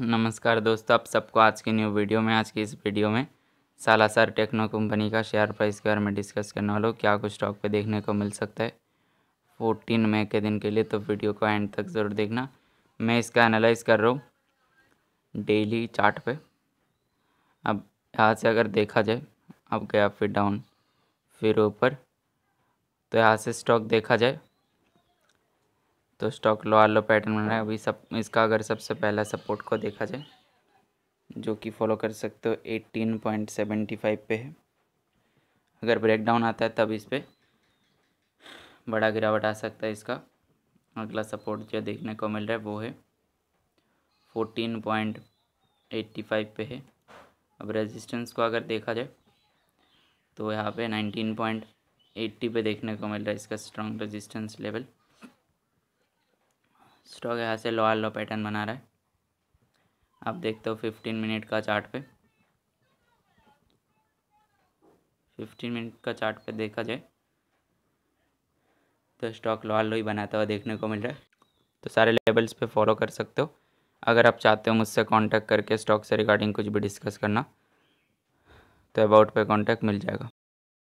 नमस्कार दोस्तों आप सबको आज के न्यू वीडियो में आज की इस वीडियो में सालासर टेक्नो कंपनी का शेयर प्राइस के बारे में डिस्कस करने वाला हूँ क्या कुछ स्टॉक पे देखने को मिल सकता है फोर्टीन मई के दिन के लिए तो वीडियो को एंड तक ज़रूर देखना मैं इसका एनालाइज कर रहा हूँ डेली चार्ट पे अब यहाँ से अगर देखा जाए अब गया फिर डाउन फिर ऊपर तो यहाँ से स्टॉक देखा जाए तो स्टॉक लो आलो लो पैटर्न बन रहा है अभी सब इसका अगर सबसे पहला सपोर्ट को देखा जाए जो कि फॉलो कर सकते हो एटीन पॉइंट सेवेंटी फाइव पे है अगर ब्रेकडाउन आता है तब इस पर बड़ा गिरावट आ सकता है इसका अगला सपोर्ट जो देखने को मिल रहा है वो है फोर्टीन पॉइंट एट्टी फाइव पे है अब रेजिस्टेंस को अगर देखा जाए तो यहाँ पे नाइनटीन पॉइंट एट्टी पे देखने को मिल रहा है इसका स्ट्रॉन्ग रेजिस्टेंस लेवल स्टॉक यहाँ से लोअर लो पैटर्न बना रहा है आप देखते हो फिफ्टीन मिनट का चार्ट पे फिफ्टीन मिनट का चार्ट पे देखा जाए तो स्टॉक लोअर लो ही बनाता हुआ देखने को मिल रहा है तो सारे लेवल्स पे फॉलो कर सकते हो अगर आप चाहते हो मुझसे कांटेक्ट करके स्टॉक से रिगार्डिंग कुछ भी डिस्कस करना तो अबाउट पे कांटेक्ट मिल जाएगा